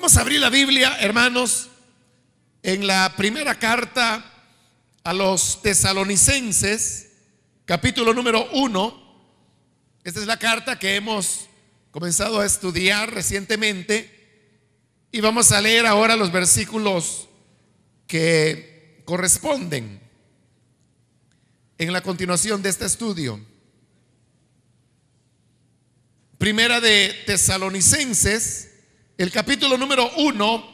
Vamos a abrir la Biblia, hermanos, en la primera carta a los tesalonicenses, capítulo número uno Esta es la carta que hemos comenzado a estudiar recientemente y vamos a leer ahora los versículos que corresponden en la continuación de este estudio. Primera de Tesalonicenses, el capítulo número 1,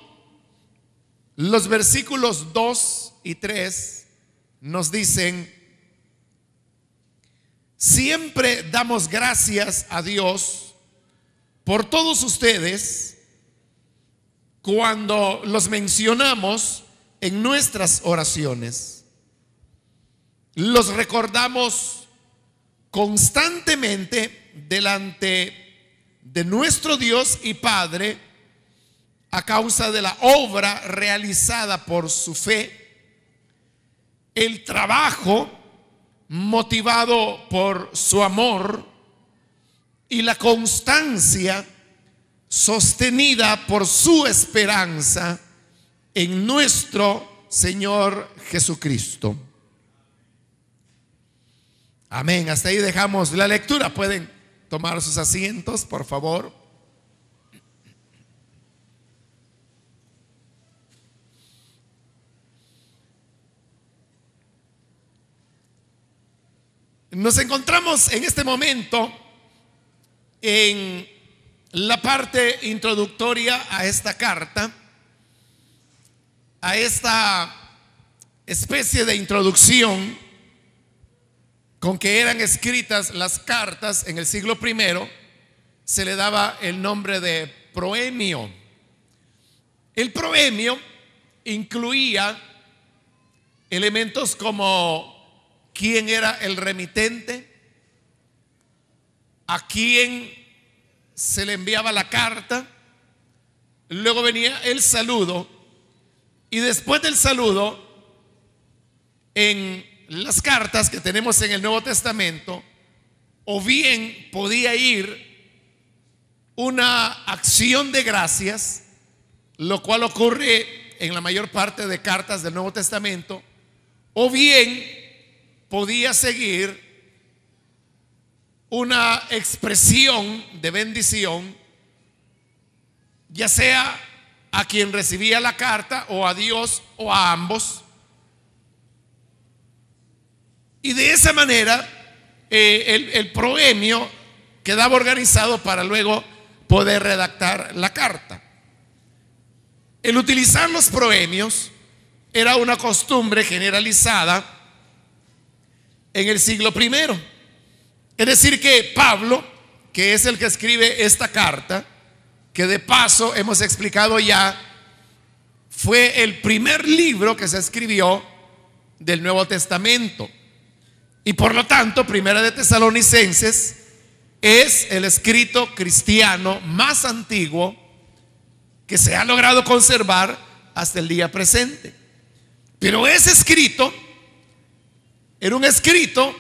los versículos 2 y 3 nos dicen, siempre damos gracias a Dios por todos ustedes cuando los mencionamos en nuestras oraciones. Los recordamos constantemente delante de nuestro Dios y Padre a causa de la obra realizada por su fe, el trabajo motivado por su amor y la constancia sostenida por su esperanza en nuestro Señor Jesucristo. Amén. Hasta ahí dejamos la lectura. Pueden tomar sus asientos, por favor. Nos encontramos en este momento en la parte introductoria a esta carta, a esta especie de introducción con que eran escritas las cartas en el siglo primero, se le daba el nombre de proemio. El proemio incluía elementos como quién era el remitente, a quién se le enviaba la carta, luego venía el saludo y después del saludo, en las cartas que tenemos en el Nuevo Testamento, o bien podía ir una acción de gracias, lo cual ocurre en la mayor parte de cartas del Nuevo Testamento, o bien podía seguir una expresión de bendición, ya sea a quien recibía la carta o a Dios o a ambos. Y de esa manera eh, el proemio quedaba organizado para luego poder redactar la carta. El utilizar los proemios era una costumbre generalizada en el siglo primero. Es decir, que Pablo, que es el que escribe esta carta, que de paso hemos explicado ya, fue el primer libro que se escribió del Nuevo Testamento. Y por lo tanto, Primera de Tesalonicenses es el escrito cristiano más antiguo que se ha logrado conservar hasta el día presente. Pero ese escrito era un escrito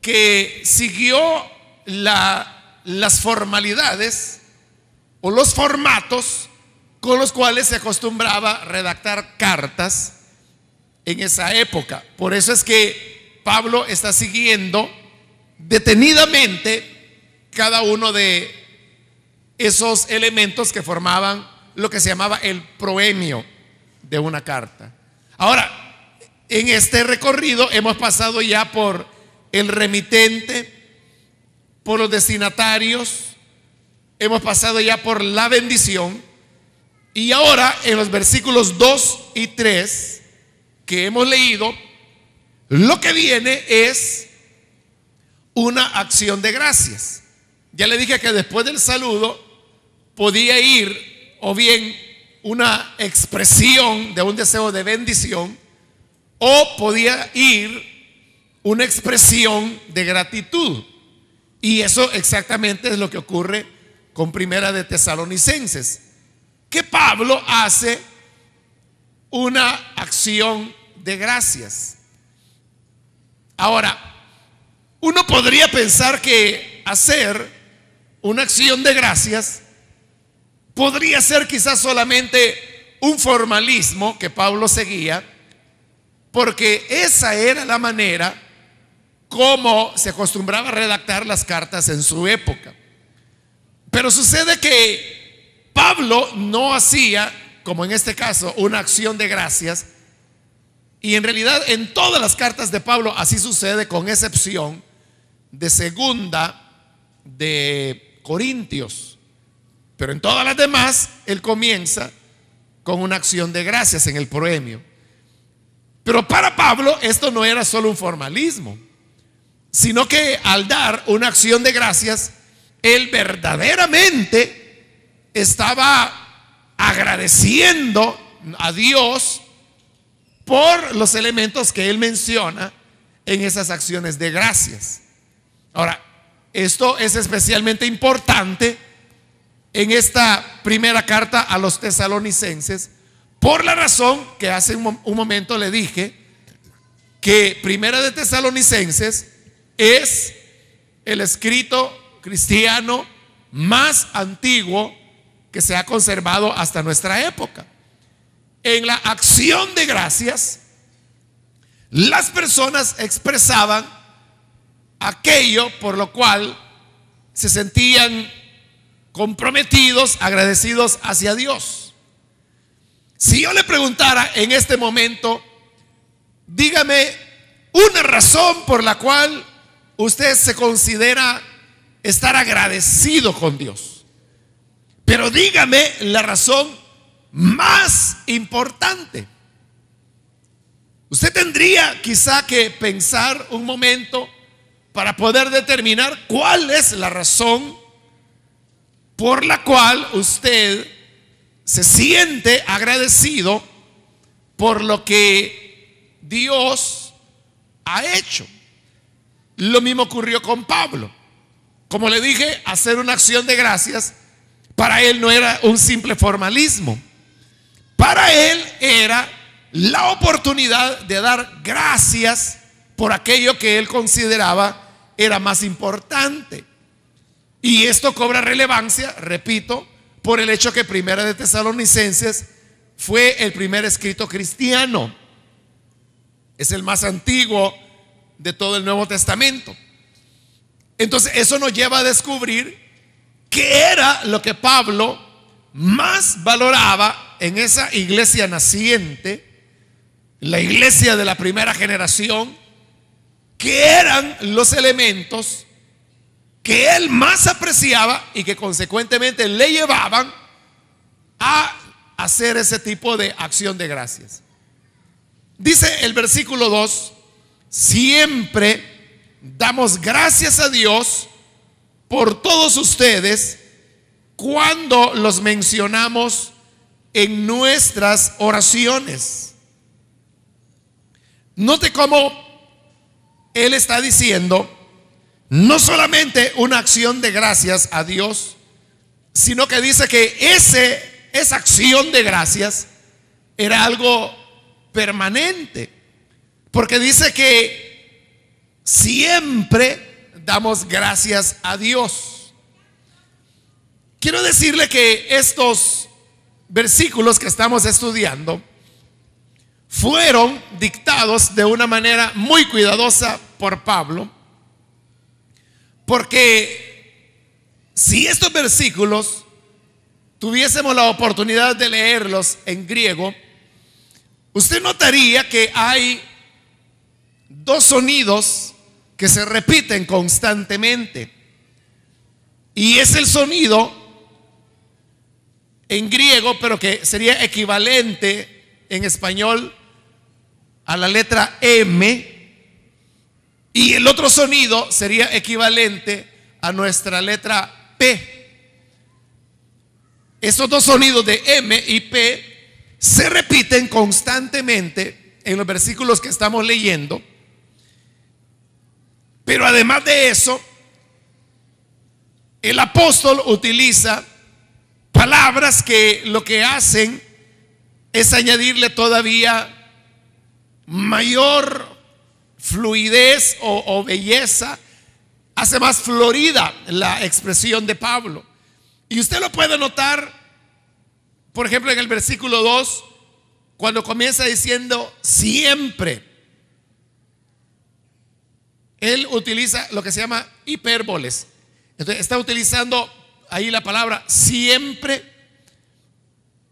que siguió las formalidades o los formatos con los cuales se acostumbraba redactar cartas en esa época. Por eso es que Pablo está siguiendo detenidamente cada uno de esos elementos que formaban lo que se llamaba el proemio de una carta. Ahora, en este recorrido hemos pasado ya por el remitente, por los destinatarios, hemos pasado ya por la bendición y ahora en los versículos 2 y 3 que hemos leído, lo que viene es una acción de gracias. Ya le dije que después del saludo podía ir o bien una expresión de un deseo de bendición, o podía ir una expresión de gratitud. Y eso exactamente es lo que ocurre con Primera de Tesalonicenses, que Pablo hace una acción de gracias. Ahora, uno podría pensar que hacer una acción de gracias podría ser quizás solamente un formalismo que Pablo seguía, porque esa era la manera como se acostumbraba a redactar las cartas en su época. Pero sucede que Pablo no hacía, como en este caso, una acción de gracias, y en realidad en todas las cartas de Pablo así sucede, con excepción de segunda de Corintios. Pero en todas las demás, él comienza con una acción de gracias en el proemio. Pero para Pablo esto no era solo un formalismo, sino que al dar una acción de gracias, él verdaderamente estaba agradeciendo a Dios por los elementos que él menciona en esas acciones de gracias. Ahora, esto es especialmente importante en esta primera carta a los tesalonicenses, por la razón que hace un, momento le dije que Primera de Tesalonicenses es el escrito cristiano más antiguo que se ha conservado hasta nuestra época. En la acción de gracias, las personas expresaban aquello por lo cual se sentían comprometidos, agradecidos hacia Dios. Si yo le preguntara en este momento, dígame una razón por la cual usted se considera estar agradecido con Dios. Pero dígame la razón más importante. Usted tendría quizá que pensar un momento para poder determinar cuál es la razón por la cual usted se siente agradecido por lo que Dios ha hecho. Lo mismo ocurrió con Pablo. Como le dije, hacer una acción de gracias para él no era un simple formalismo. Para él era la oportunidad de dar gracias por aquello que él consideraba era más importante. Y esto cobra relevancia, repito, por el hecho que Primera de Tesalonicenses fue el primer escrito cristiano. Es el más antiguo de todo el Nuevo Testamento. Entonces, eso nos lleva a descubrir qué era lo que Pablo más valoraba en esa iglesia naciente, la iglesia de la primera generación, que eran los elementos que él más apreciaba y que consecuentemente le llevaban a hacer ese tipo de acción de gracias. Dice el versículo 2, siempre damos gracias a Dios por todos ustedes cuando los mencionamos en nuestras oraciones. Note cómo Él está diciendo no solamente una acción de gracias a Dios, sino que dice que ese, esa acción de gracias era algo permanente. Porque dice que siempre damos gracias a Dios. Quiero decirle que estos versículos que estamos estudiando fueron dictados de una manera muy cuidadosa por Pablo porque si estos versículos tuviésemos la oportunidad de leerlos en griego, usted notaría que hay dos sonidos que se repiten constantemente. Y es el sonido en griego, pero que sería equivalente en español a la letra M y el otro sonido sería equivalente a nuestra letra P. Esos dos sonidos de M y P se repiten constantemente en los versículos que estamos leyendo. Pero además de eso, el apóstol utiliza palabras que lo que hacen es añadirle todavía mayor fluidez o, belleza, hace más florida la expresión de Pablo. Y usted lo puede notar, por ejemplo, en el versículo 2, cuando comienza diciendo siempre. Él utiliza lo que se llama hipérboles. Entonces, está utilizando ahí la palabra siempre.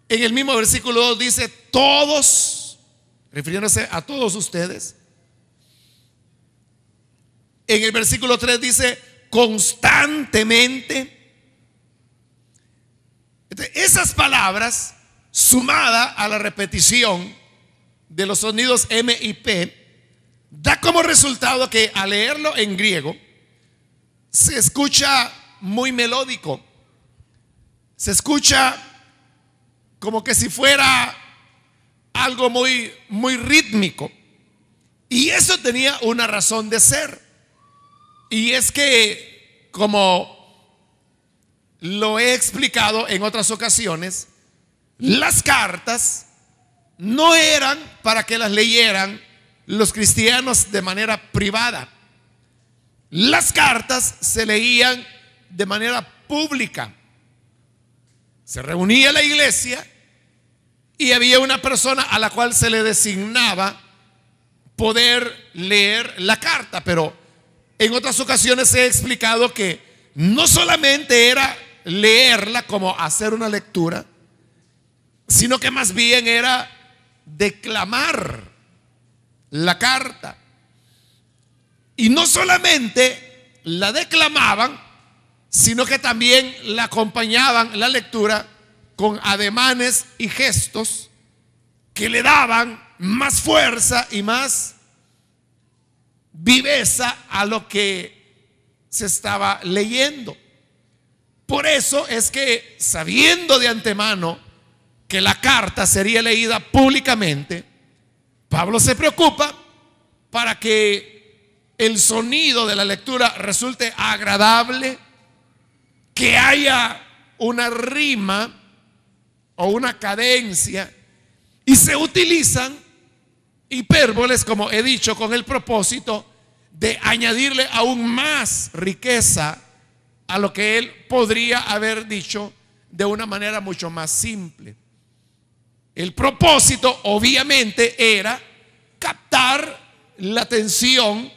En el mismo versículo 2 dice todos, refiriéndose a todos ustedes. En el versículo 3 dice, constantemente. esas palabras, sumada a la repetición de los sonidos M y P, da como resultado que al leerlo en griego, se escucha muy melódico. Se escucha como que si fuera algo muy, muy rítmico. Y eso tenía una razón de ser. Y es que, como lo he explicado en otras ocasiones, las cartas no eran para que las leyeran los cristianos de manera privada. Las cartas se leían de manera pública. Se reunía la iglesia y había una persona a la cual se le designaba poder leer la carta, pero en otras ocasiones he explicado que no solamente era leerla como hacer una lectura, sino que más bien era declamar la carta. Y no solamente la declamaban, sino que también la acompañaban la lectura con ademanes y gestos que le daban más fuerza y más viveza a lo que se estaba leyendo. Por eso es que, sabiendo de antemano que la carta sería leída públicamente, Pablo se preocupa para que el sonido de la lectura resulte agradable, que haya una rima o una cadencia, y se utilizan hipérboles, como he dicho, con el propósito de añadirle aún más riqueza a lo que él podría haber dicho de una manera mucho más simple. El propósito obviamente era captar la atención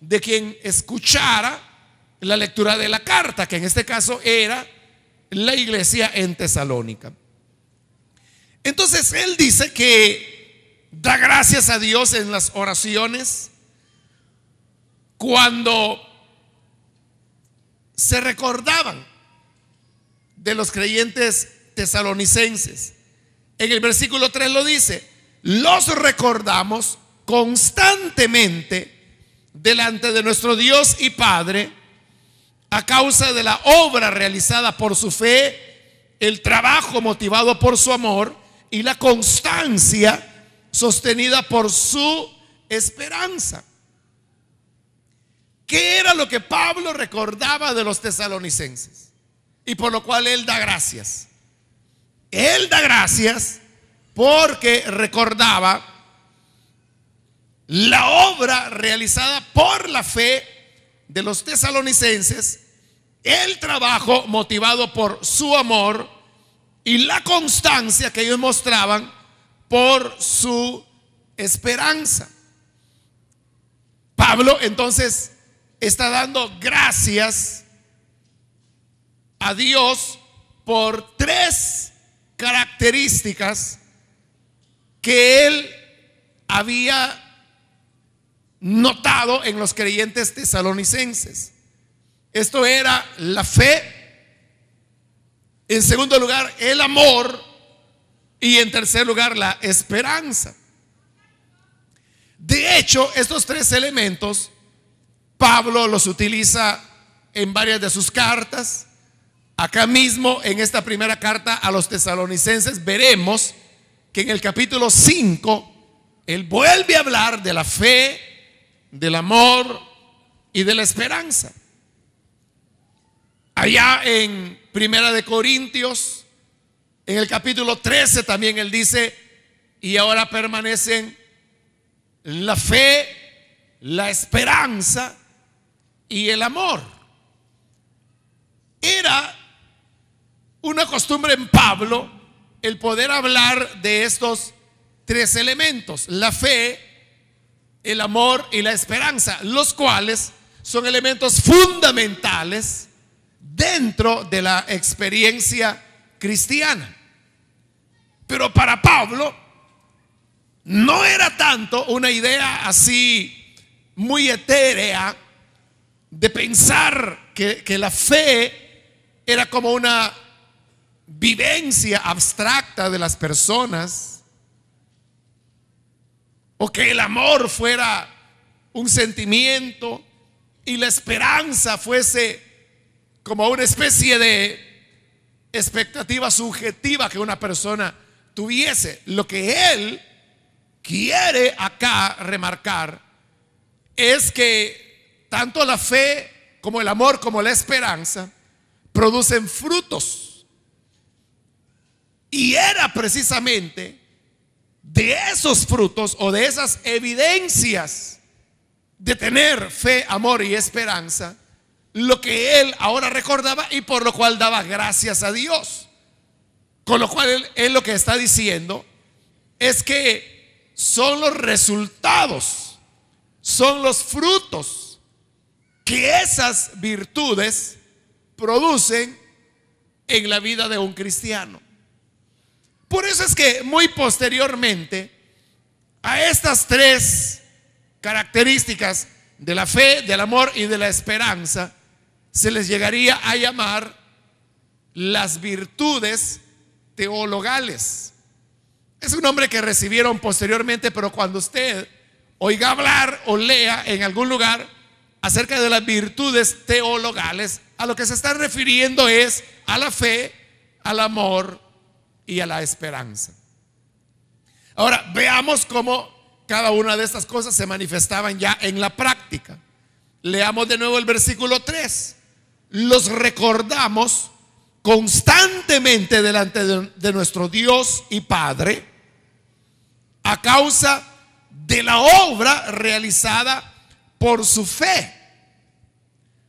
de quien escuchara la lectura de la carta, que en este caso era la iglesia en Tesalónica. Entonces él dice que da gracias a Dios en las oraciones cuando se recordaban de los creyentes tesalonicenses. En el versículo 3 lo dice, los recordamos constantemente delante de nuestro Dios y Padre a causa de la obra realizada por su fe, el trabajo motivado por su amor y la constancia sostenida por su esperanza. ¿Qué era lo que Pablo recordaba de los tesalonicenses? Y por lo cual él da gracias. Él da gracias porque recordaba la obra realizada por la fe de los tesalonicenses, el trabajo motivado por su amor y la constancia que ellos mostraban por su esperanza. Pablo entonces está dando gracias a Dios por tres características que él había notado en los creyentes tesalonicenses. Esto era la fe, en segundo lugar el amor y en tercer lugar, la esperanza. De hecho, estos tres elementos, Pablo los utiliza en varias de sus cartas. Acá mismo, en esta primera carta a los tesalonicenses, veremos que en el capítulo 5, él vuelve a hablar de la fe, del amor y de la esperanza. Allá en Primera de Corintios, en el capítulo 13 también él dice, y ahora permanecen la fe, la esperanza y el amor. Era una costumbre en Pablo el poder hablar de estos tres elementos, la fe, el amor y la esperanza, los cuales son elementos fundamentales dentro de la experiencia cristiana. Pero para Pablo no era tanto una idea así muy etérea de pensar que, la fe era como una vivencia abstracta de las personas, o que el amor fuera un sentimiento y la esperanza fuese como una especie de expectativa subjetiva que una persona tuviese. Lo que él quiere acá remarcar es que tanto la fe como el amor como la esperanza producen frutos. Y era precisamente de esos frutos o de esas evidencias de tener fe, amor y esperanza, lo que él ahora recordaba y por lo cual daba gracias a Dios. Con lo cual él, lo que está diciendo es que son los resultados, son los frutos que esas virtudes producen en la vida de un cristiano. Por eso es que muy posteriormente a estas tres características de la fe, del amor y de la esperanza, se les llegaría a llamar las virtudes teologales. Es un nombre que recibieron posteriormente, pero cuando usted oiga hablar o lea en algún lugar acerca de las virtudes teologales, a lo que se están refiriendo es a la fe, al amor y a la esperanza. Ahora, veamos cómo cada una de estas cosas se manifestaban ya en la práctica. Leamos de nuevo el versículo 3. Los recordamos constantemente delante de, nuestro Dios y Padre a causa de la obra realizada por su fe.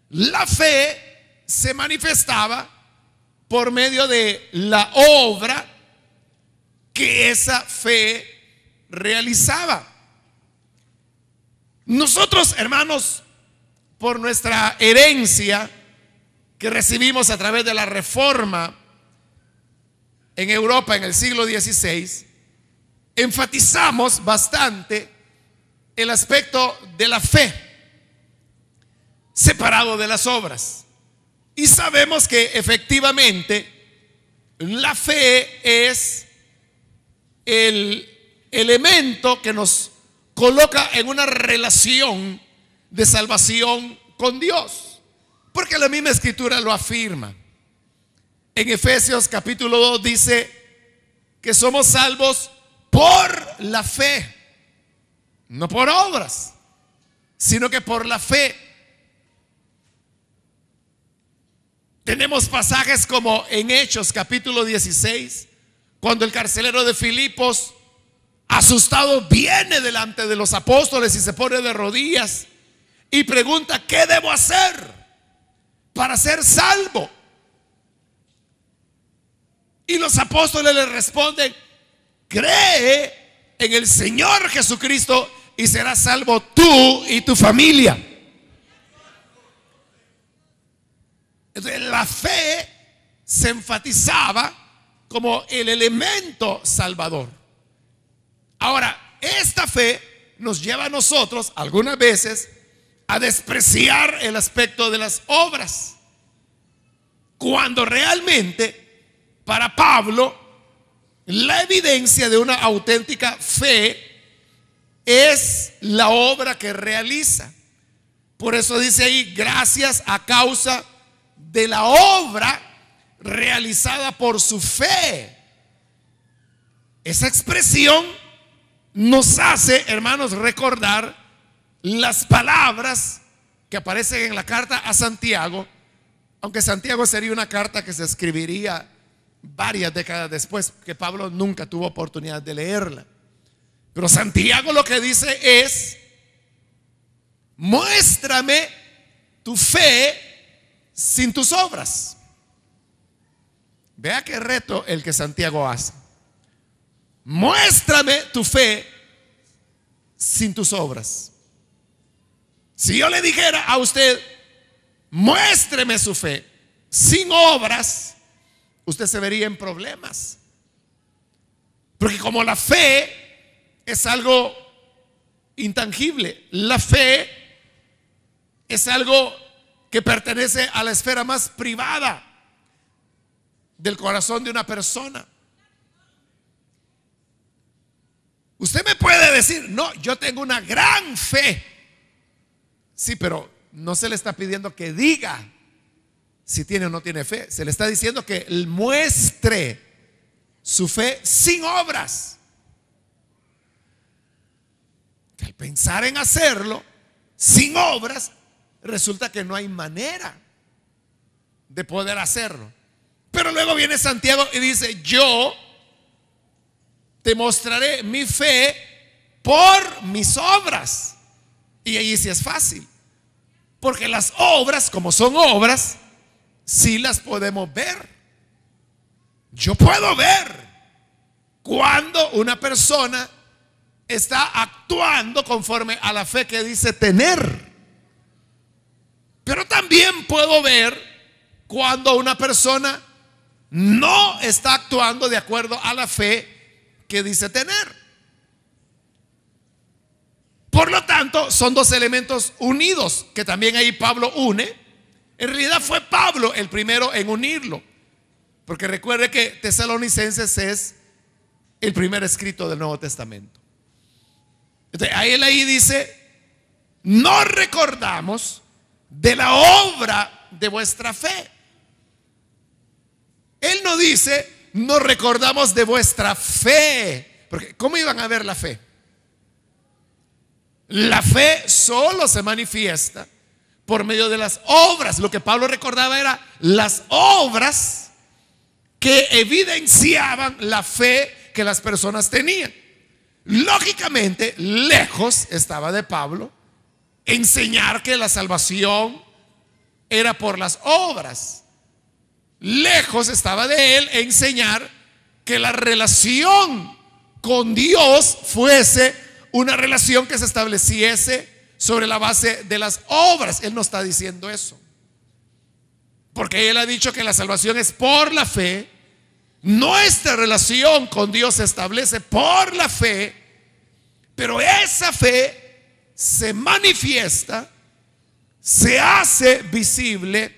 La fe se manifestaba por medio de la obra que esa fe realizaba. Nosotros, hermanos, por nuestra herencia, que recibimos a través de la reforma en Europa en el siglo XVI, enfatizamos bastante el aspecto de la fe separado de las obras. Y sabemos que efectivamente la fe es el elemento que nos coloca en una relación de salvación con Dios. Porque la misma escritura lo afirma. En Efesios capítulo 2 dice que somos salvos por la fe, no por obras, sino que por la fe. Tenemos pasajes como en Hechos capítulo 16, cuando el carcelero de Filipos, asustado, viene delante de los apóstoles y se pone de rodillas y pregunta, ¿qué debo hacer? para ser salvo. Y los apóstoles le responden, cree en el Señor Jesucristo y serás salvo tú y tu familia. Entonces, la fe se enfatizaba como el elemento salvador. Ahora, esta fe nos lleva a nosotros algunas veces a despreciar el aspecto de las obras. Cuando realmente para Pablo la evidencia de una auténtica fe es la obra que realiza. Por eso dice ahí, gracias a causa de la obra realizada por su fe. Esa expresión nos hace, hermanos, recordar las palabras que aparecen en la carta a Santiago, aunque Santiago sería una carta que se escribiría varias décadas después, que Pablo nunca tuvo oportunidad de leerla. Pero Santiago lo que dice es, muéstrame tu fe sin tus obras. Vea qué reto el que Santiago hace. Muéstrame tu fe sin tus obras. Si yo le dijera a usted, muéstreme su fe sin obras, usted se vería en problemas. Porque como la fe es algo intangible, la fe es algo que pertenece a la esfera más privada del corazón de una persona. Usted me puede decir, no, yo tengo una gran fe. Sí, pero no se le está pidiendo que diga si tiene o no tiene fe. Se le está diciendo que muestre su fe sin obras. al pensar en hacerlo sin obras, resulta que no hay manera de poder hacerlo. Pero luego viene Santiago y dice, yo te mostraré mi fe por mis obras. Y allí sí es fácil. Porque las obras, como son obras, sí las podemos ver. Yo puedo ver cuando una persona está actuando conforme a la fe que dice tener. Pero también puedo ver cuando una persona no está actuando de acuerdo a la fe que dice tener. son dos elementos unidos que también ahí Pablo une. En realidad fue Pablo el primero en unirlo. Porque recuerde que Tesalonicenses es el primer escrito del Nuevo Testamento. Entonces, ahí él ahí dice, no recordamos de la obra de vuestra fe. Él no dice, no recordamos de vuestra fe. Porque ¿cómo iban a ver la fe? La fe solo se manifiesta por medio de las obras. Lo que Pablo recordaba era las obras que evidenciaban la fe que las personas tenían. Lógicamente, lejos estaba de Pablo enseñar que la salvación era por las obras. Lejos estaba de él enseñar que la relación con Dios fuese una relación que se estableciese sobre la base de las obras. Él no está diciendo eso. Porque Él ha dicho que la salvación es por la fe. Nuestra relación con Dios se establece por la fe. Pero esa fe se manifiesta, se hace visible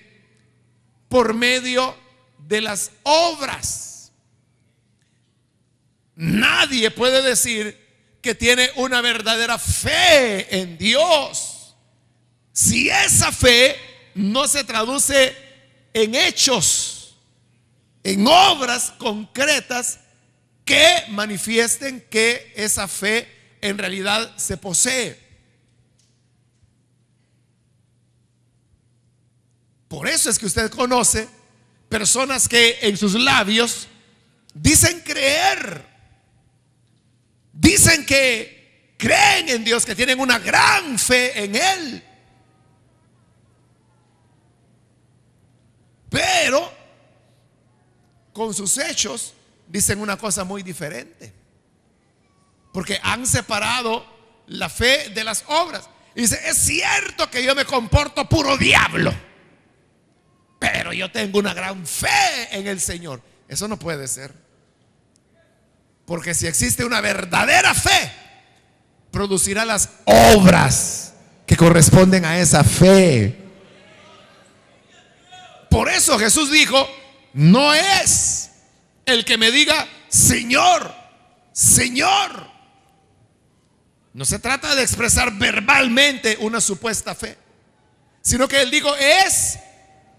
por medio de las obras. Nadie puede decir que tiene una verdadera fe en Dios. Si esa fe no se traduce en hechos, en obras concretas que manifiesten que esa fe en realidad se posee. Por eso es que usted conoce personas que en sus labios dicen creer, dicen que creen en Dios, que tienen una gran fe en Él. Pero con sus hechos dicen una cosa muy diferente. Porque han separado la fe de las obras. Y dice, es cierto que yo me comporto puro diablo. Pero yo tengo una gran fe en el Señor. Eso no puede ser. Porque si existe una verdadera fe, producirá las obras que corresponden a esa fe. Por eso Jesús dijo, no es el que me diga, Señor, Señor. No se trata de expresar verbalmente una supuesta fe, sino que él dijo, es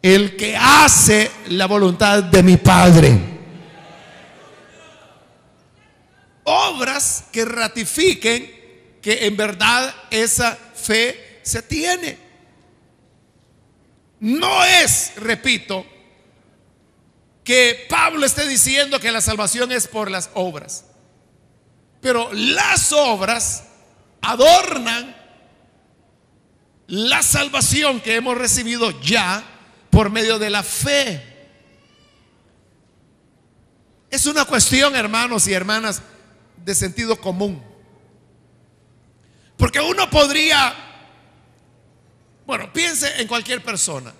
el que hace la voluntad de mi Padre. obras que ratifiquen que en verdad esa fe se tiene. No es, repito, que Pablo esté diciendo que la salvación es por las obras. Pero las obras adornan la salvación que hemos recibido ya por medio de la fe. Es una cuestión, hermanos y hermanas, de sentido común. Porque uno podría, bueno, piense en cualquier persona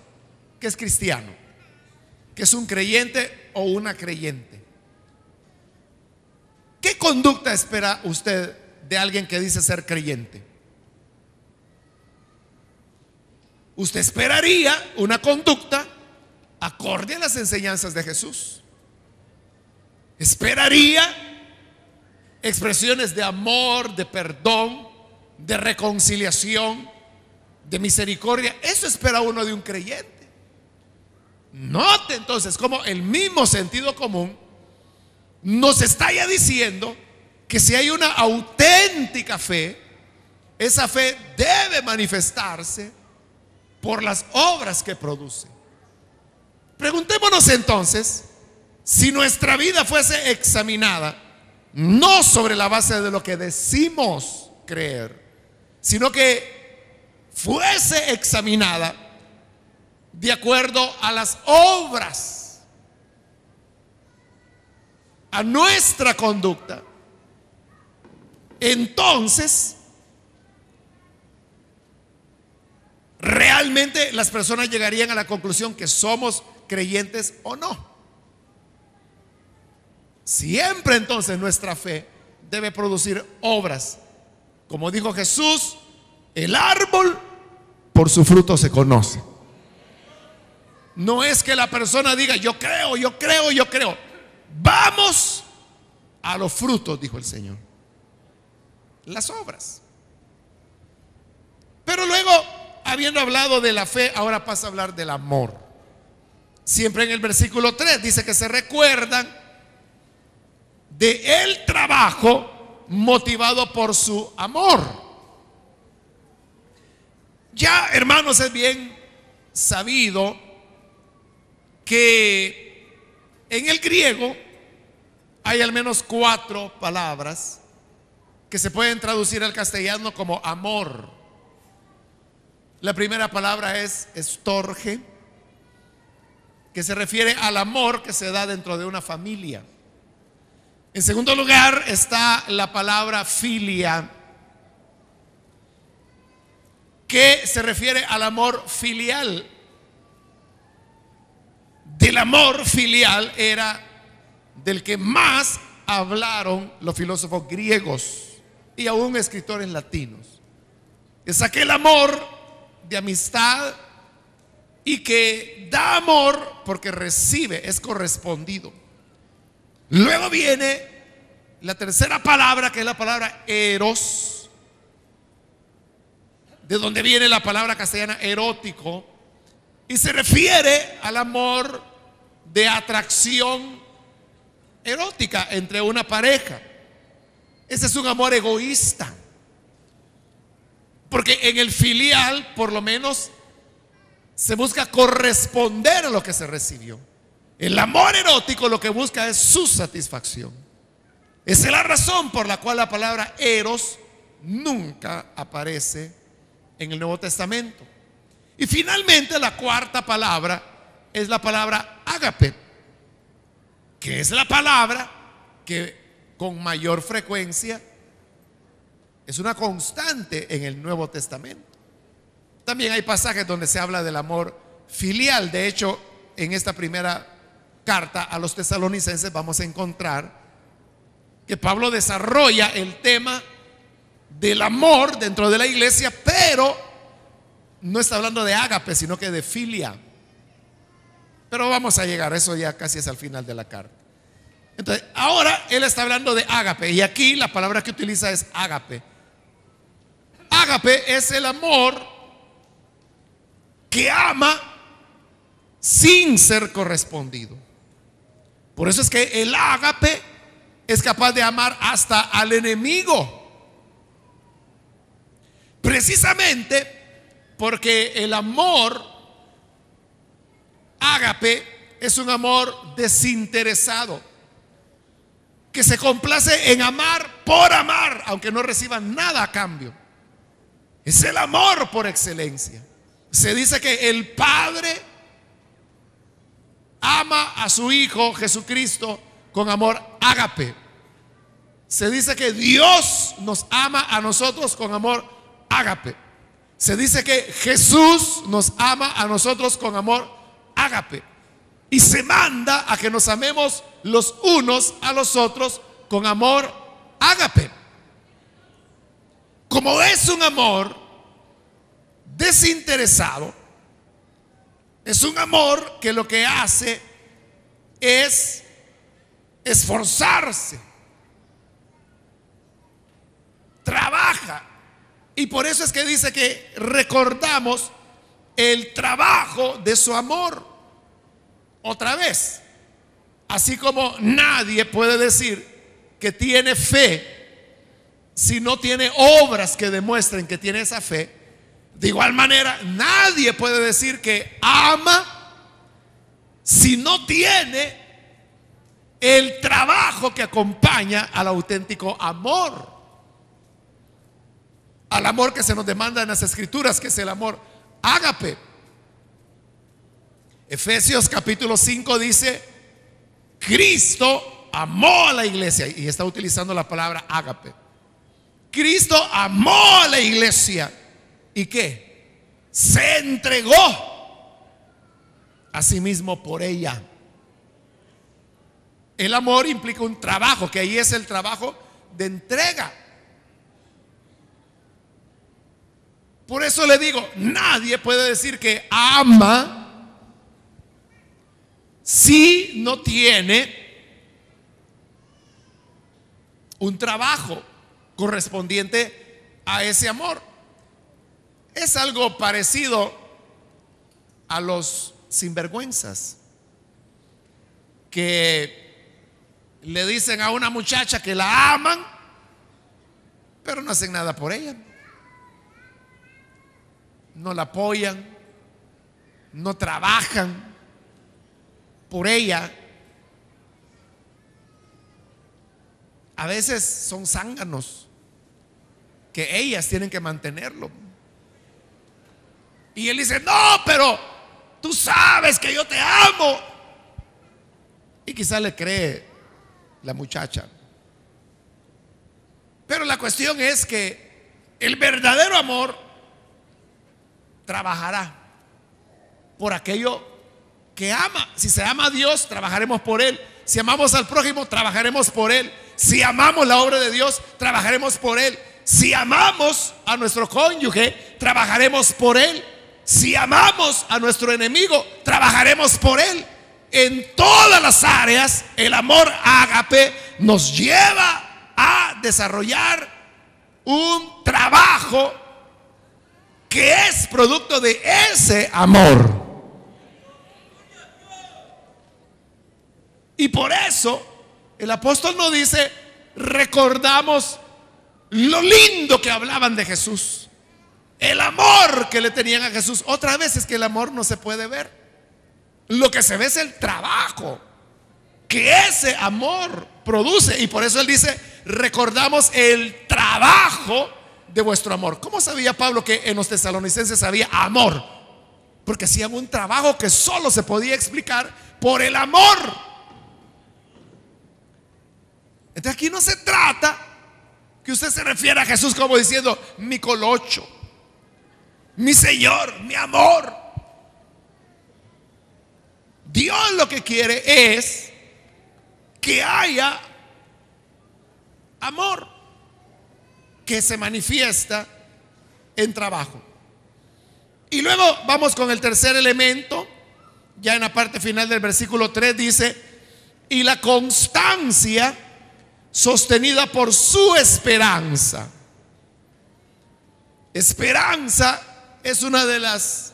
que es cristiano, que es un creyente o una creyente. ¿Qué conducta espera usted de alguien que dice ser creyente? Usted esperaría una conducta acorde a las enseñanzas de Jesús. Esperaría expresiones de amor, de perdón, de reconciliación, de misericordia. Eso espera uno de un creyente. Note entonces como el mismo sentido común nos está ya diciendo que si hay una auténtica fe, esa fe debe manifestarse por las obras que produce. Preguntémonos entonces, si nuestra vida fuese examinada no sobre la base de lo que decimos creer, sino que fuese examinada de acuerdo a las obras, a nuestra conducta. Entonces, realmente las personas llegarían a la conclusión que somos creyentes o no. Siempre entonces nuestra fe debe producir obras. Como dijo Jesús, el árbol por su fruto se conoce. No es que la persona diga, yo creo, yo creo, yo creo. Vamos a los frutos, dijo el Señor. Las obras. Pero luego, habiendo hablado de la fe, ahora pasa a hablar del amor. Siempre en el versículo 3 dice que se recuerdan de el trabajo motivado por su amor. Ya, hermanos, es bien sabido que en el griego hay al menos cuatro palabras que se pueden traducir al castellano como amor. La primera palabra es estorge, que se refiere al amor que se da dentro de una familia. En segundo lugar está la palabra filia, que se refiere al amor filial. Del amor filial era del que más hablaron los filósofos griegos y aún escritores latinos. Es aquel amor de amistad y que da amor porque recibe, es correspondido. Luego viene la tercera palabra, que es la palabra eros, de donde viene la palabra castellana erótico, y se refiere al amor de atracción erótica entre una pareja. Ese es un amor egoísta. Porque en el filial, por lo menos, se busca corresponder a lo que se recibió. El amor erótico lo que busca es su satisfacción. Esa es la razón por la cual la palabra eros nunca aparece en el Nuevo Testamento. Y finalmente la cuarta palabra es la palabra agape, que es la palabra que con mayor frecuencia es una constante en el Nuevo Testamento. También hay pasajes donde se habla del amor filial. De hecho, en esta primera carta a los tesalonicenses vamos a encontrar que Pablo desarrolla el tema del amor dentro de la iglesia, pero no está hablando de ágape, sino que de filia. Pero vamos a llegar, eso ya casi es al final de la carta. Entonces, ahora él está hablando de ágape y aquí la palabra que utiliza es ágape. Ágape es el amor que ama sin ser correspondido. Por eso es que el ágape es capaz de amar hasta al enemigo. Precisamente porque el amor ágape es un amor desinteresado que se complace en amar por amar, aunque no reciba nada a cambio. Es el amor por excelencia. Se dice que el Padre ama a su Hijo Jesucristo con amor ágape. Se dice que Dios nos ama a nosotros con amor ágape. Se dice que Jesús nos ama a nosotros con amor ágape. Y se manda a que nos amemos los unos a los otros con amor ágape. Como es un amor desinteresado, es un amor que lo que hace es esforzarse, trabaja. Y por eso es que dice que recordamos el trabajo de su amor. Otra vez, así como nadie puede decir que tiene fe si no tiene obras que demuestren que tiene esa fe, de igual manera, nadie puede decir que ama si no tiene el trabajo que acompaña al auténtico amor. Al amor que se nos demanda en las escrituras, que es el amor ágape. Efesios capítulo 5 dice, Cristo amó a la iglesia y está utilizando la palabra ágape. Cristo amó a la iglesia ¿Y qué? Se entregó a sí mismo por ella. El amor implica un trabajo, que ahí es el trabajo de entrega. Por eso le digo, nadie puede decir que ama si no tiene un trabajo correspondiente a ese amor. Es algo parecido a los sinvergüenzas que le dicen a una muchacha que la aman, pero no hacen nada por ella. No la apoyan, no trabajan por ella. A veces son zánganos que ellas tienen que mantenerlo. Y él dice, no, pero tú sabes que yo te amo. Y quizás le cree la muchacha. Pero la cuestión es que el verdadero amor trabajará por aquello que ama. Si se ama a Dios, trabajaremos por Él. Si amamos al prójimo, trabajaremos por Él. Si amamos la obra de Dios, trabajaremos por Él. Si amamos a nuestro cónyuge, trabajaremos por Él si amamos a nuestro enemigo, trabajaremos por él. En todas las áreas, el amor agape nos lleva a desarrollar un trabajo que es producto de ese amor. Y por eso el apóstol nos dice, recordamos lo lindo que hablaban de Jesús. El amor que le tenían a Jesús. Otra vez es que el amor no se puede ver. Lo que se ve es el trabajo que ese amor produce. Y por eso él dice, recordamos el trabajo de vuestro amor. ¿Cómo sabía Pablo que en los tesalonicenses había amor? Porque hacían un trabajo que solo se podía explicar por el amor. Entonces aquí no se trata que usted se refiera a Jesús como diciendo mi colocho, mi Señor, mi amor. Dios lo que quiere es que haya amor que se manifiesta en trabajo. Y luego vamos con el tercer elemento, ya en la parte final del versículo 3 dice, y la constancia sostenida por su esperanza. Esperanza es una de las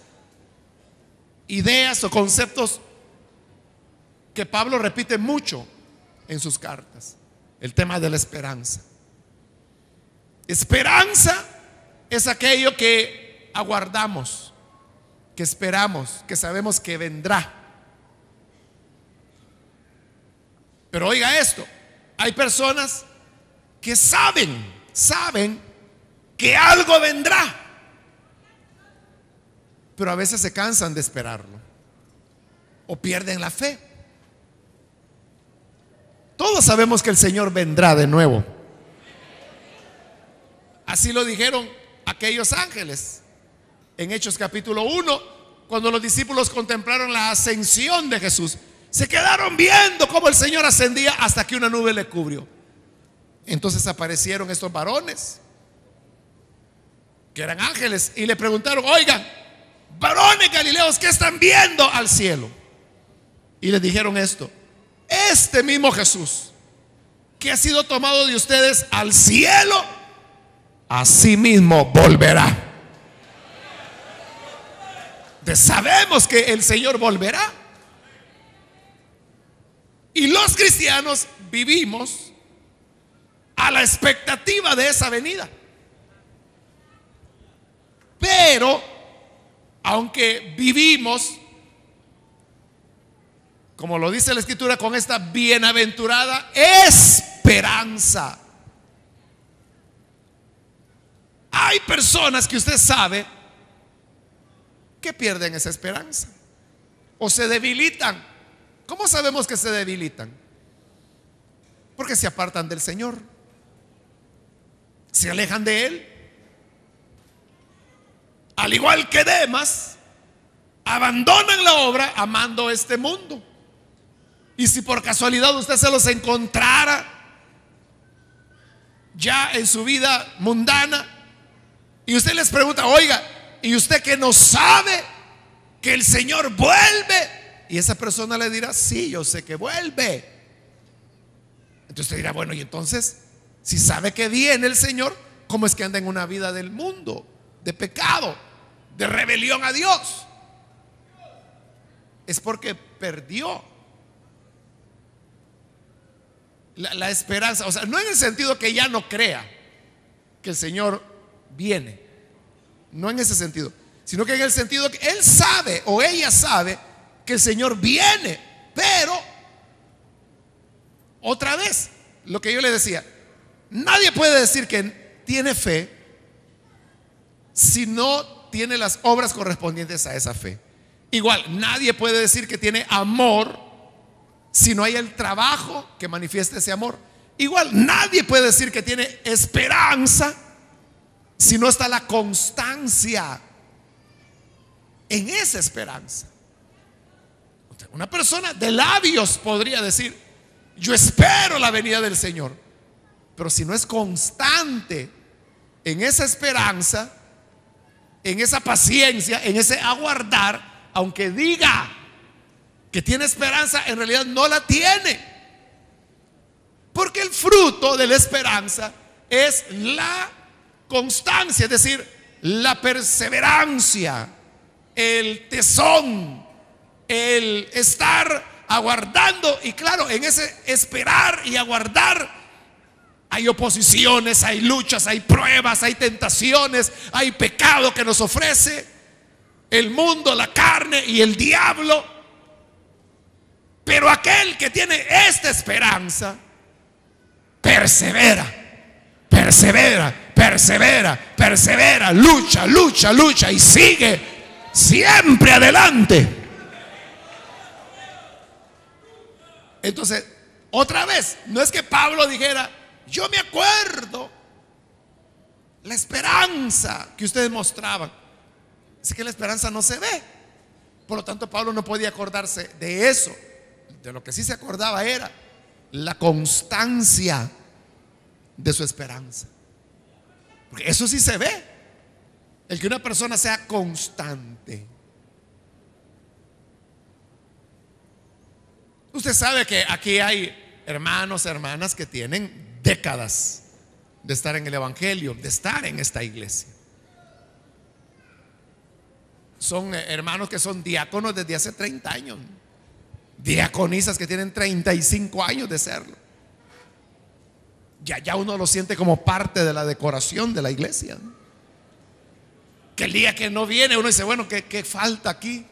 ideas o conceptos que Pablo repite mucho en sus cartas, el tema de la esperanza. Esperanza es aquello que aguardamos, que esperamos, que sabemos que vendrá. Pero oiga esto, hay personas que saben, saben que algo vendrá, pero a veces se cansan de esperarlo o pierden la fe. Todos sabemos que el Señor vendrá de nuevo. Así lo dijeron aquellos ángeles en Hechos capítulo 1, cuando los discípulos contemplaron la ascensión de Jesús. Se quedaron viendo cómo el Señor ascendía hasta que una nube le cubrió. Entonces aparecieron estos varones, que eran ángeles, y le preguntaron, oigan, varones galileos que están viendo al cielo. Y le dijeron esto, este mismo Jesús que ha sido tomado de ustedes al cielo, así mismo volverá. De sabemos que el Señor volverá. Y los cristianos vivimos a la expectativa de esa venida. Pero aunque vivimos, como lo dice la escritura, con esta bienaventurada esperanza. Hay personas que usted sabe que pierden esa esperanza o se debilitan. ¿Cómo sabemos que se debilitan? Porque se apartan del Señor, se alejan de Él al igual que demás abandonan la obra amando este mundo. Y si por casualidad usted se los encontrara ya en su vida mundana, y usted les pregunta, oiga, ¿y usted que no sabe que el Señor vuelve? Y esa persona le dirá, sí, yo sé que vuelve. Entonces usted dirá, bueno, y entonces, si sabe que viene el Señor, ¿cómo es que anda en una vida del mundo? de pecado, de rebelión a Dios. Es porque perdió la, esperanza. O sea, no en el sentido que ya no crea que el Señor viene. No en ese sentido. Sino que en el sentido que él sabe o ella sabe que el Señor viene. Pero, otra vez, lo que yo le decía, nadie puede decir que tiene fe si no tiene las obras correspondientes a esa fe. Igual, nadie puede decir que tiene amor si no hay el trabajo que manifieste ese amor. Igual, nadie puede decir que tiene esperanza si no está la constancia en esa esperanza. Una persona de labios podría decir, yo espero la venida del Señor, pero si no es constante en esa esperanza, en esa paciencia, en ese aguardar, aunque diga que tiene esperanza, en realidad no la tiene. Porque el fruto de la esperanza es la constancia, es decir, la perseverancia, el tesón, el estar aguardando. Y claro, en ese esperar y aguardar hay oposiciones, hay luchas, hay pruebas, hay tentaciones, hay pecado que nos ofrece el mundo, la carne y el diablo. Pero aquel que tiene esta esperanza, persevera, persevera, persevera, persevera, lucha, lucha, lucha y sigue siempre adelante. Entonces, otra vez, no es que Pablo dijera, yo me acuerdo la esperanza que ustedes mostraban. es que la esperanza no se ve. Por lo tanto, Pablo no podía acordarse de eso. De lo que sí se acordaba era la constancia de su esperanza. Porque eso sí se ve. El que una persona sea constante. Usted sabe que aquí hay hermanos, hermanas que tienen décadas de estar en el Evangelio, de estar en esta iglesia. Son eh, hermanos que son diáconos desde hace 30 años, diaconisas que tienen 35 años de serlo. Ya, ya uno lo siente como parte de la decoración de la iglesia. Que el día que no viene uno dice, bueno, ¿qué, qué falta aquí?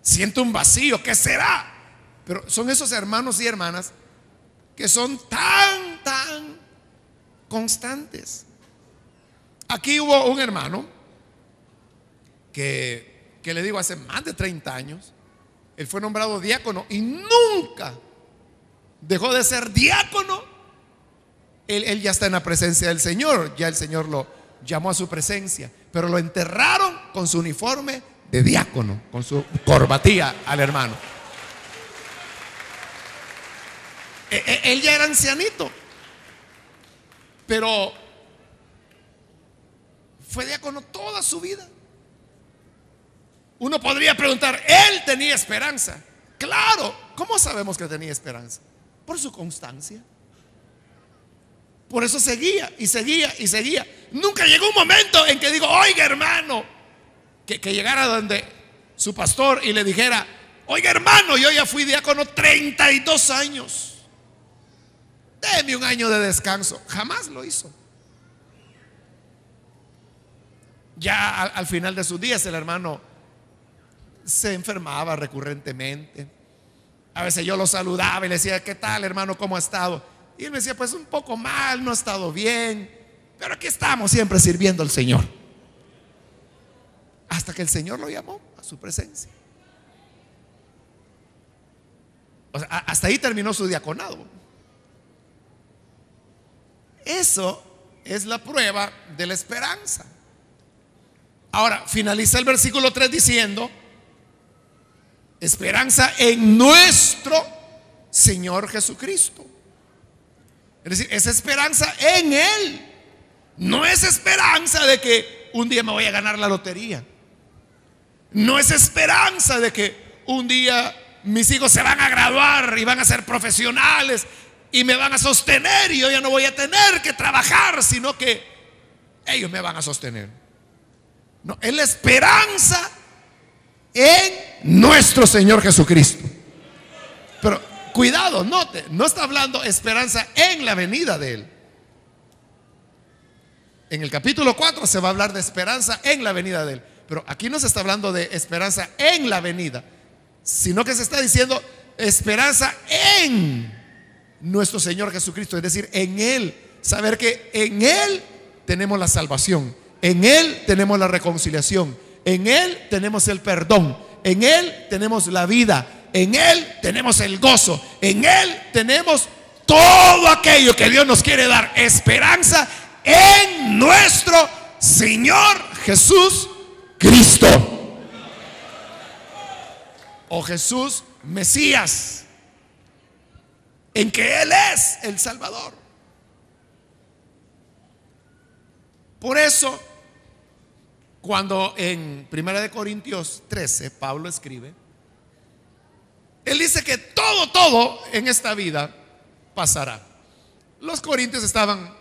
Siento un vacío, ¿qué será? Pero son esos hermanos y hermanas que son tan, tan constantes. Aquí hubo un hermano que, que le digo hace más de 30 años, él fue nombrado diácono y nunca dejó de ser diácono. Él, él, ya está en la presencia del Señor, ya el Señor lo llamó a su presencia, pero lo enterraron con su uniforme de diácono, con su corbatía al hermano. Eh, eh, él ya era ancianito, pero fue diácono toda su vida. Uno podría preguntar, ¿él tenía esperanza? Claro, ¿cómo sabemos que tenía esperanza? Por su constancia. Por eso seguía y seguía y seguía. Nunca llegó un momento en que digo, oiga hermano, que, que llegara donde su pastor y le dijera, oiga hermano, yo ya fui diácono 32 años. Deme un año de descanso. Jamás lo hizo. Ya al, final de sus días el hermano se enfermaba recurrentemente. A veces yo lo saludaba y le decía, ¿qué tal hermano? ¿Cómo ha estado? Y él me decía, pues un poco mal, no ha estado bien, pero aquí estamos siempre sirviendo al Señor. Hasta que el Señor lo llamó a su presencia. hasta ahí terminó su diaconado. Eso es la prueba de la esperanza. Ahora, finaliza el versículo 3 diciendo, esperanza en nuestro Señor Jesucristo. Es decir, es esperanza en Él. No es esperanza de que un día me voy a ganar la lotería. No es esperanza de que un día mis hijos se van a graduar y van a ser profesionales y me van a sostener y yo ya no voy a tener que trabajar, sino que ellos me van a sostener. No, es la esperanza en nuestro Señor Jesucristo. Pero cuidado, note, no está hablando esperanza en la venida de Él. En el capítulo 4 se va a hablar de esperanza en la venida de Él. Pero aquí no se está hablando de esperanza en la venida, sino que se está diciendo esperanza en nuestro Señor Jesucristo, es decir, en Él, saber que en Él tenemos la salvación, en Él tenemos la reconciliación, en Él tenemos el perdón, en Él tenemos la vida, en Él tenemos el gozo, en Él tenemos todo aquello que Dios nos quiere dar, esperanza en nuestro Señor Jesús Cristo. O Jesús Mesías en que Él es el Salvador. Por eso, cuando en de Corintios 13 Pablo escribe, él dice que todo, todo en esta vida pasará. Los corintios estaban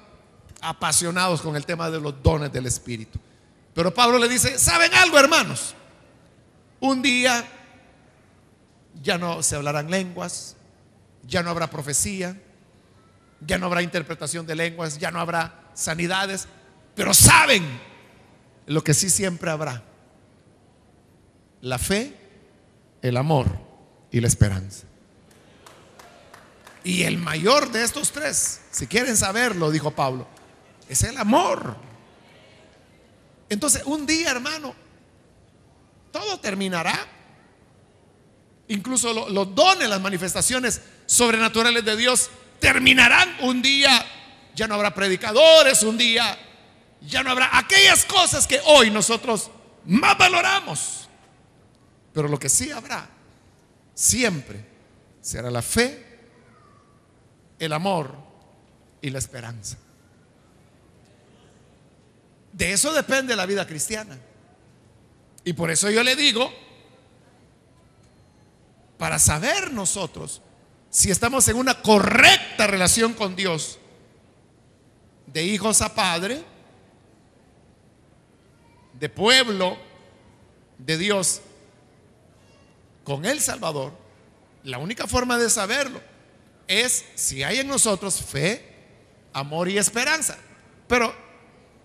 apasionados con el tema de los dones del Espíritu. Pero Pablo le dice, ¿saben algo, hermanos? Un día ya no se hablarán lenguas, ya no habrá profecía, ya no habrá interpretación de lenguas, ya no habrá sanidades, pero saben lo que sí siempre habrá, la fe, el amor y la esperanza. Y el mayor de estos tres, si quieren saberlo, dijo Pablo, es el amor. Entonces, un día, hermano, todo terminará. Incluso los dones, las manifestaciones sobrenaturales de Dios terminarán un día. Ya no habrá predicadores un día. Ya no habrá aquellas cosas que hoy nosotros más valoramos. Pero lo que sí habrá, siempre, será la fe, el amor y la esperanza. De eso depende la vida cristiana. Y por eso yo le digo, para saber nosotros si estamos en una correcta relación con Dios, de hijos a padre, de pueblo de Dios con el Salvador, la única forma de saberlo es si hay en nosotros fe, amor y esperanza. Pero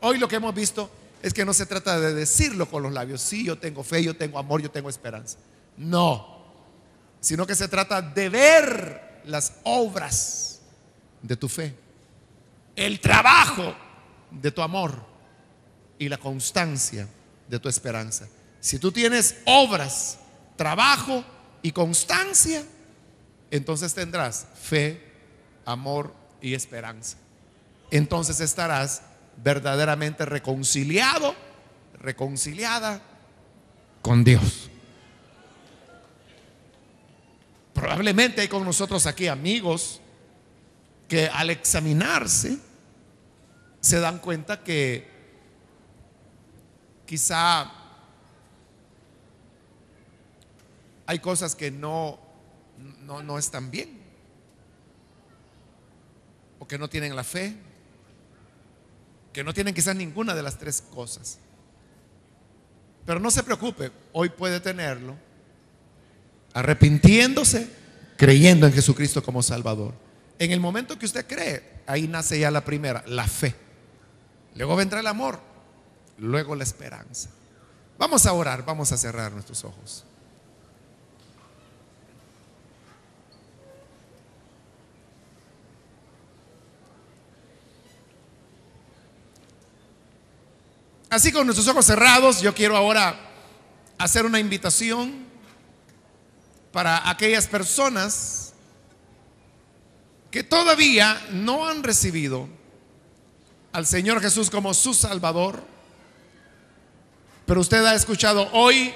hoy lo que hemos visto es que no se trata de decirlo con los labios, sí, yo tengo fe, yo tengo amor, yo tengo esperanza. No, sino que se trata de ver las obras de tu fe, el trabajo de tu amor y la constancia de tu esperanza. Si tú tienes obras, trabajo y constancia, entonces tendrás fe, amor y esperanza. Entonces estarás verdaderamente reconciliado, reconciliada con Dios. Probablemente hay con nosotros aquí amigos que al examinarse se dan cuenta que quizá hay cosas que no, no, no están bien o que no tienen la fe, que no tienen quizás ninguna de las tres cosas. Pero no se preocupe, hoy puede tenerlo arrepintiéndose creyendo en Jesucristo como Salvador. En el momento que usted cree, ahí nace ya la primera, la fe. Luego vendrá el amor, luego la esperanza. Vamos a orar, vamos a cerrar nuestros ojos. Así con nuestros ojos cerrados, yo quiero ahora hacer una invitación para aquellas personas que todavía no han recibido al Señor Jesús como su Salvador, pero usted ha escuchado hoy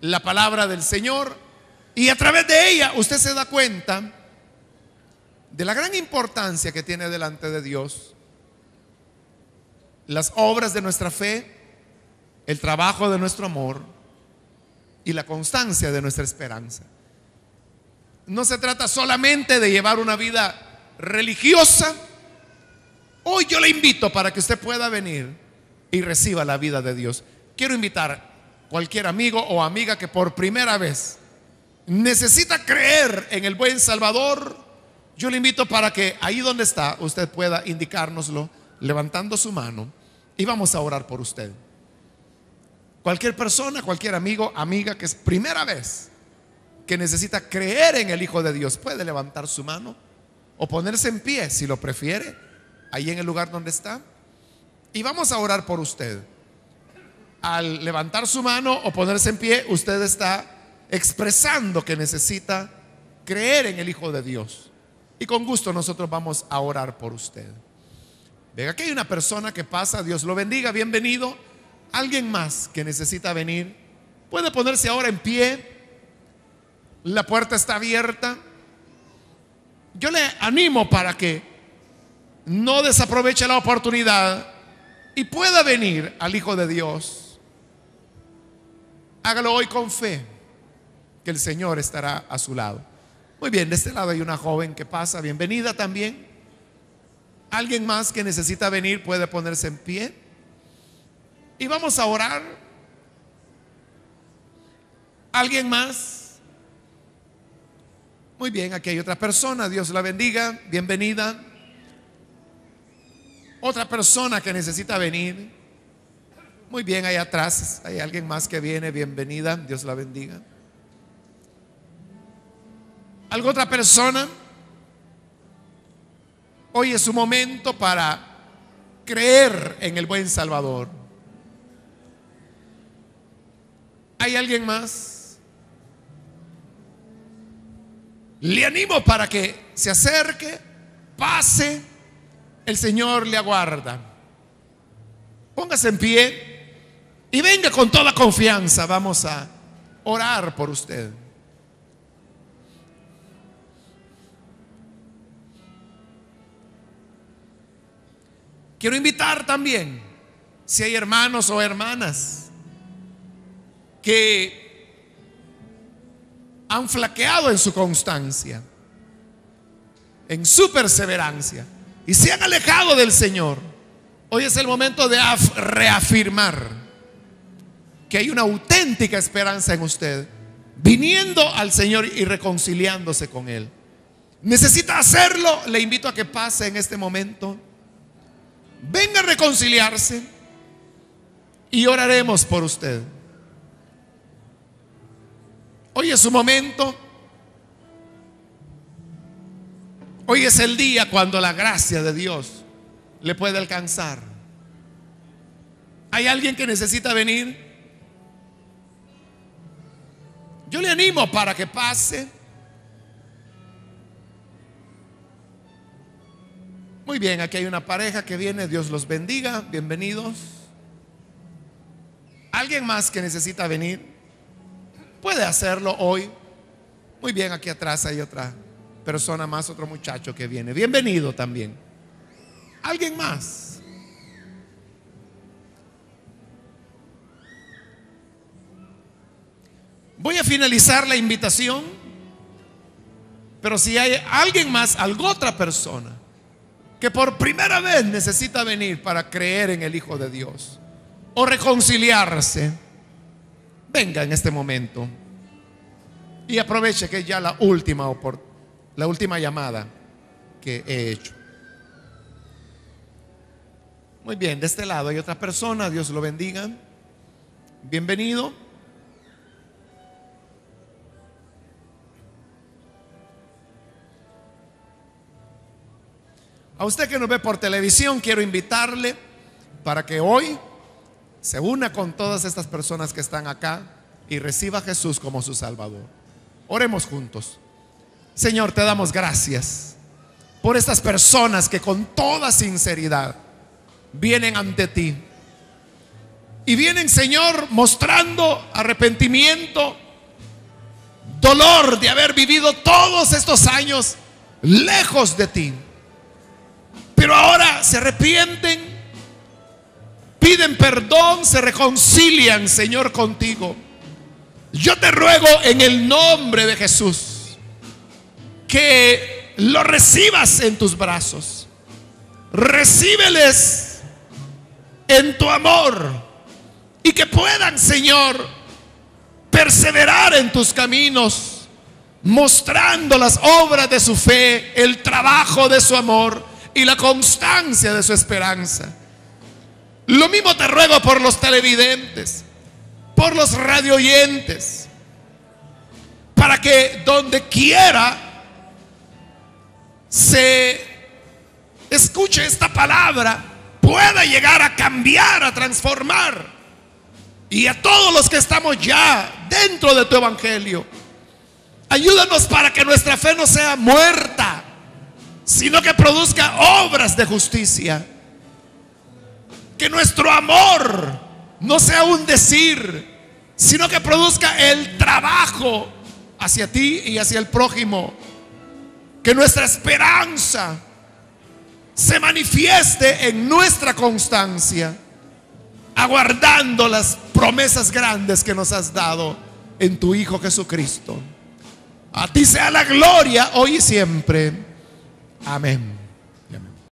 la palabra del Señor y a través de ella usted se da cuenta de la gran importancia que tiene delante de Dios las obras de nuestra fe, el trabajo de nuestro amor, y la constancia de nuestra esperanza. No se trata solamente de llevar una vida religiosa. Hoy yo le invito para que usted pueda venir y reciba la vida de Dios. Quiero invitar cualquier amigo o amiga que por primera vez necesita creer en el buen Salvador, yo le invito para que ahí donde está usted pueda indicárnoslo levantando su mano y vamos a orar por usted. Cualquier persona, cualquier amigo, amiga que es primera vez que necesita creer en el Hijo de Dios, puede levantar su mano o ponerse en pie si lo prefiere, ahí en el lugar donde está. Y vamos a orar por usted. Al levantar su mano o ponerse en pie, usted está expresando que necesita creer en el Hijo de Dios. Y con gusto nosotros vamos a orar por usted. Venga, aquí hay una persona que pasa, Dios lo bendiga, bienvenido alguien más que necesita venir, puede ponerse ahora en pie. La puerta está abierta. Yo le animo para que no desaproveche la oportunidad y pueda venir al Hijo de Dios. Hágalo hoy con fe, que el Señor estará a su lado. Muy bien, de este lado hay una joven que pasa, bienvenida también. Alguien más que necesita venir puede ponerse en pie. Y vamos a orar. ¿Alguien más? Muy bien, aquí hay otra persona. Dios la bendiga. Bienvenida. Otra persona que necesita venir. Muy bien, ahí atrás hay alguien más que viene. Bienvenida. Dios la bendiga. Algo otra persona? Hoy es su momento para creer en el buen Salvador. ¿Hay alguien más? Le animo para que se acerque, pase, el Señor le aguarda. Póngase en pie y venga con toda confianza. Vamos a orar por usted. Quiero invitar también, si hay hermanos o hermanas que han flaqueado en su constancia, en su perseverancia, y se han alejado del Señor. Hoy es el momento de reafirmar que hay una auténtica esperanza en usted, viniendo al Señor y reconciliándose con Él. ¿Necesita hacerlo? Le invito a que pase en este momento. Venga a reconciliarse y oraremos por usted. Hoy es su momento. Hoy es el día cuando la gracia de Dios le puede alcanzar. ¿Hay alguien que necesita venir? Yo le animo para que pase. Muy bien, aquí hay una pareja que viene, Dios los bendiga, bienvenidos. ¿Alguien más que necesita venir? Puede hacerlo hoy. Muy bien, aquí atrás hay otra persona más, otro muchacho que viene. Bienvenido también. ¿Alguien más? Voy a finalizar la invitación, pero si hay alguien más, alguna otra persona que por primera vez necesita venir para creer en el Hijo de Dios o reconciliarse, venga en este momento y aproveche que es ya la última la última llamada que he hecho. Muy bien, de este lado hay otra persona, Dios lo bendiga. Bienvenido. A usted que nos ve por televisión, quiero invitarle para que hoy se una con todas estas personas que están acá y reciba a Jesús como su Salvador. Oremos juntos. Señor, te damos gracias por estas personas que con toda sinceridad vienen ante ti. Y vienen, Señor, mostrando arrepentimiento, dolor de haber vivido todos estos años lejos de ti. Pero ahora se arrepienten piden perdón, se reconcilian, Señor, contigo. Yo te ruego en el nombre de Jesús que lo recibas en tus brazos. Recíbeles en tu amor y que puedan, Señor, perseverar en tus caminos, mostrando las obras de su fe, el trabajo de su amor y la constancia de su esperanza. Lo mismo te ruego por los televidentes, por los radioyentes, para que donde quiera se escuche esta palabra, pueda llegar a cambiar, a transformar. Y a todos los que estamos ya dentro de tu evangelio, ayúdanos para que nuestra fe no sea muerta, sino que produzca obras de justicia que nuestro amor no sea un decir, sino que produzca el trabajo hacia ti y hacia el prójimo. Que nuestra esperanza se manifieste en nuestra constancia, aguardando las promesas grandes que nos has dado en tu Hijo Jesucristo. A ti sea la gloria hoy y siempre. Amén.